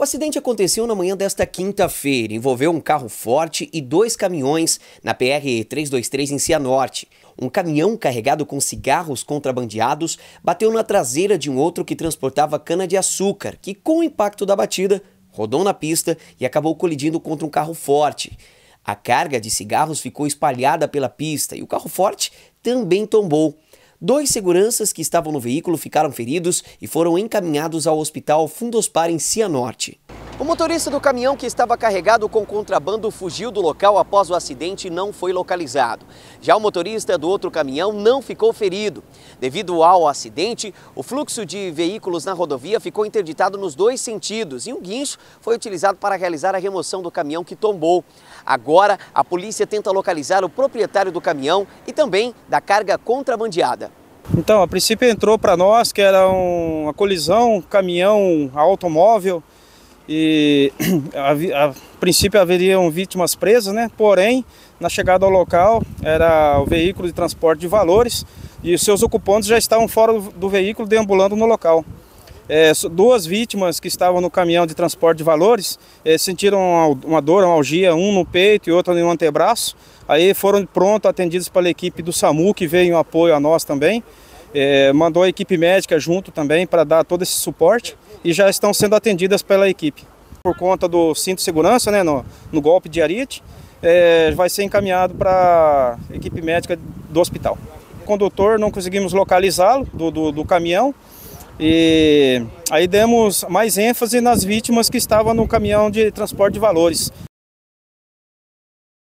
O acidente aconteceu na manhã desta quinta-feira, envolveu um carro forte e dois caminhões na PR-323 em Cianorte. Um caminhão carregado com cigarros contrabandeados bateu na traseira de um outro que transportava cana-de-açúcar, que com o impacto da batida, rodou na pista e acabou colidindo contra um carro forte. A carga de cigarros ficou espalhada pela pista e o carro forte também tombou. Dois seguranças que estavam no veículo ficaram feridos e foram encaminhados ao Hospital Fundospar em Cianorte. O motorista do caminhão que estava carregado com contrabando fugiu do local após o acidente e não foi localizado. Já o motorista do outro caminhão não ficou ferido. Devido ao acidente, o fluxo de veículos na rodovia ficou interditado nos dois sentidos e um guincho foi utilizado para realizar a remoção do caminhão que tombou. Agora, a polícia tenta localizar o proprietário do caminhão e também da carga contrabandeada. Então, a princípio entrou para nós que era uma colisão caminhão a automóvel e a, a, princípio haveriam vítimas presas, né? porém, na chegada ao local era o veículo de transporte de valores e os seus ocupantes já estavam fora do, do veículo deambulando no local. É, duas vítimas que estavam no caminhão de transporte de valores é, sentiram uma, uma dor, uma algia, um no peito e outro no antebraço. Aí foram pronto atendidos pela equipe do SAMU, que veio em apoio a nós também. É, mandou a equipe médica junto também para dar todo esse suporte e já estão sendo atendidas pela equipe. Por conta do cinto de segurança, né, no, no golpe de arite, é, vai ser encaminhado para a equipe médica do hospital. O condutor não conseguimos localizá-lo do, do, do caminhão e aí demos mais ênfase nas vítimas que estavam no caminhão de transporte de valores.